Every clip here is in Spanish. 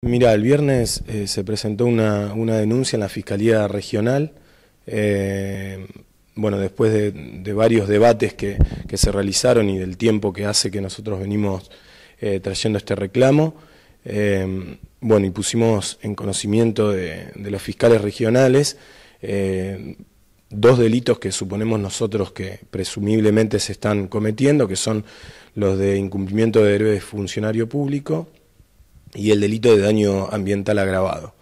Mira, el viernes eh, se presentó una, denuncia en la Fiscalía Regional, eh, bueno, después de, varios debates que, se realizaron y del tiempo que hace que nosotros venimos eh, trayendo este reclamo, bueno, y pusimos en conocimiento de, los fiscales regionales dos delitos que suponemos nosotros que presumiblemente se están cometiendo, que son los de incumplimiento de deberes funcionario público, y el delito de daño ambiental agravado.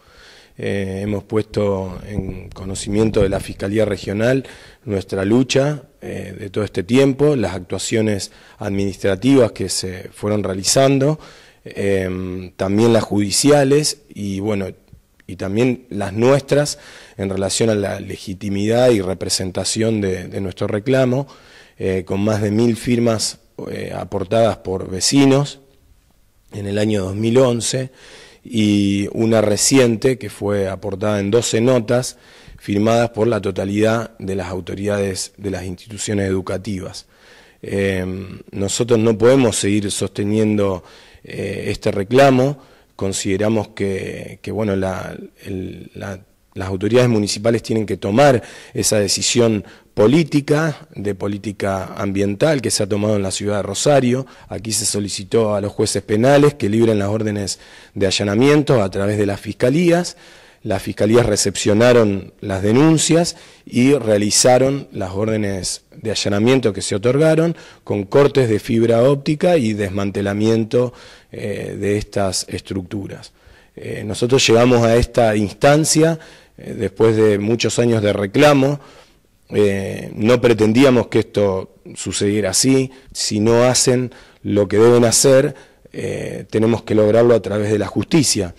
Eh, hemos puesto en conocimiento de la Fiscalía Regional nuestra lucha eh, de todo este tiempo, las actuaciones administrativas que se fueron realizando, em, también las judiciales y bueno, y también las nuestras en relación a la legitimidad y representación de, de nuestro reclamo, eh, con más de mil firmas aportadas por vecinos, en el año 2011 y una reciente que fue aportada en 12 notas firmadas por la totalidad de las autoridades de las instituciones educativas. Em, nosotros no podemos seguir sosteniendo eh, este reclamo, consideramos que, bueno, la las autoridades municipales tienen que tomar esa decisión política, de política ambiental que se ha tomado en la ciudad de Rosario. Aquí se solicitó a los jueces penales que libren las órdenes de allanamiento a través de las fiscalías. Las fiscalías recepcionaron las denuncias y realizaron las órdenes de allanamiento que se otorgaron con cortes de fibra óptica y desmantelamiento eh, de estas estructuras. Eh, nosotros llegamos a esta instancia eh, después de muchos años de reclamo. Eh, no pretendíamos que esto sucediera así. Si no hacen lo que deben hacer, eh, tenemos que lograrlo a través de la justicia.